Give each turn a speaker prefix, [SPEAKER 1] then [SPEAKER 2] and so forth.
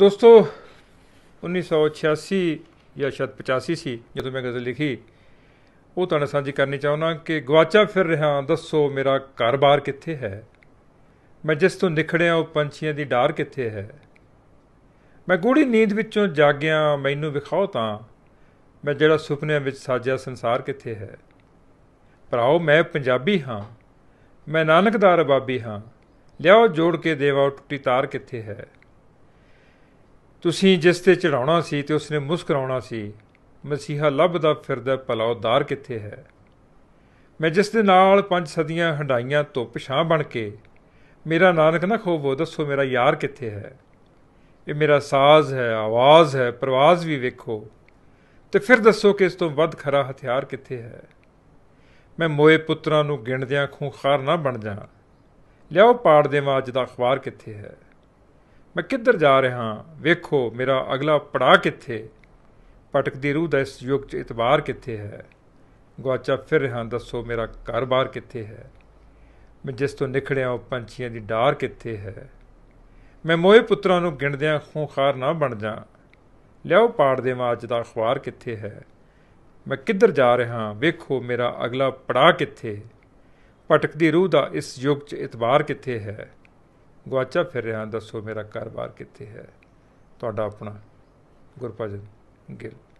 [SPEAKER 1] ਦੋਸਤੋ 1986 ਜਾਂ ਸ਼ਾਇਦ 85 ਸੀ ਜਦੋਂ ਮੈਂ ਗਜ਼ਲ ਲਿਖੀ ਉਹ ਤੁਹਾਨੂੰ ਸਾਂਝੀ ਕਰਨੀ ਚਾਹੁੰਦਾ ਕਿ ਗਵਾਚਾ ਫਿਰ ਰਿਹਾ ਦੱਸੋ ਮੇਰਾ ਘਰ-ਬਾਰ ਕਿੱਥੇ ਹੈ ਮੈਂ ਜਿਸ ਤੋਂ ਨਿਖੜਿਆ ਉਹ ਪੰਛੀਆਂ ਦੀ ਡਾਰ ਕਿੱਥੇ ਹੈ ਮੈਂ ਗੂੜੀ ਨੀਂਦ ਵਿੱਚੋਂ ਜਾਗਿਆ ਮੈਨੂੰ ਵਿਖਾਓ ਤਾਂ ਮੈਂ ਜਿਹੜਾ ਸੁਪਨਿਆਂ ਵਿੱਚ ਸਾਜਿਆ ਸੰਸਾਰ ਕਿੱਥੇ ਹੈ ਭਰਾਓ ਮੈਂ ਪੰਜਾਬੀ ਹਾਂ ਮੈਂ ਨਾਨਕਦਾਰ ਬਾਬੀ ਹਾਂ ਲਿਆਓ ਜੋੜ ਕੇ ਦੇਵਾ ਟੁੱਟੀ ਤਾਰ ਕਿੱਥੇ ਹੈ ਤੁਸੀਂ ਜਿਸ ਤੇ ਚੜਾਉਣਾ ਸੀ ਤੇ ਉਸਨੇ ਮੁਸਕਰਾਉਣਾ ਸੀ ਮਸੀਹਾ ਲੱਭਦਾ ਫਿਰਦਾ ਪਲਾਉਦਾਰ ਕਿੱਥੇ ਹੈ ਮੈਂ ਜਿਸ ਦੇ ਨਾਲ ਪੰਜ ਸਦੀਆਂ ਹੰਡਾਈਆਂ ਧੁੱਪ ਛਾਂ ਬਣ ਕੇ ਮੇਰਾ ਨਾਨਕ ਨਾ ਖੋਵੋ ਦੱਸੋ ਮੇਰਾ ਯਾਰ ਕਿੱਥੇ ਹੈ ਇਹ ਮੇਰਾ ਸਾਜ਼ ਹੈ ਆਵਾਜ਼ ਹੈ ਪ੍ਰਵਾਜ਼ ਵੀ ਵੇਖੋ ਤੇ ਫਿਰ ਦੱਸੋ ਕਿ ਇਸ ਤੋਂ ਵੱਧ ਖਰਾ ਹਥਿਆਰ ਕਿੱਥੇ ਹੈ ਮੈਂ ਮੋਏ ਪੁੱਤਰਾਂ ਨੂੰ ਗਿਣਦਿਆਂ ਖੂਖਾਰ ਨਾ ਬਣ ਜਾ ਲਿਆਓ ਪਾੜ ਦੇਵਾਂ ਅੱਜ ਦਾ ਅਖਬਾਰ ਕਿੱਥੇ ਹੈ ਮੈਂ ਕਿੱਧਰ ਜਾ ਰਿਹਾ ਵੇਖੋ ਮੇਰਾ ਅਗਲਾ ਪੜਾ ਕਿੱਥੇ ਪਟਕਦੀ ਰੂਹ ਦਾ ਇਸ ਯੁੱਗ 'ਚ ਇਤਬਾਰ ਕਿੱਥੇ ਹੈ ਗਵਾਚਾ ਫਿਰ ਰਿਹਾ ਦੱਸੋ ਮੇਰਾ ਘਰ-ਬਾਰ ਕਿੱਥੇ ਹੈ ਮੈਂ ਜਿਸ ਤੋਂ ਨਿਕੜਿਆ ਉਹ ਪੰਛੀਆਂ ਦੀ ਡਾਰ ਕਿੱਥੇ ਹੈ ਮੈਂ ਮੋਏ ਪੁੱਤਰਾਂ ਨੂੰ ਗਿਣਦਿਆਂ ਖੂਖਾਰ ਨਾ ਬਣ ਜਾ ਲਿਆਓ ਪਾੜ ਦੇ ਮਾਜ ਦਾ ਅਖਬਾਰ ਕਿੱਥੇ ਹੈ ਮੈਂ ਕਿੱਧਰ ਜਾ ਰਿਹਾ ਵੇਖੋ ਮੇਰਾ ਅਗਲਾ ਪੜਾ ਕਿੱਥੇ ਪਟਕਦੀ ਰੂਹ ਦਾ ਇਸ ਯੁੱਗ 'ਚ ਇਤਬਾਰ ਕਿੱਥੇ ਹੈ ਗਵਾਚਾ ਫਿਰ ਰਿਹਾ ਦੱਸੋ ਮੇਰਾ ਘਰ-ਬਾਰ ਕਿੱਥੇ ਹੈ ਤੁਹਾਡਾ ਆਪਣਾ ਗੁਰਪਜਨ ਗਿਰ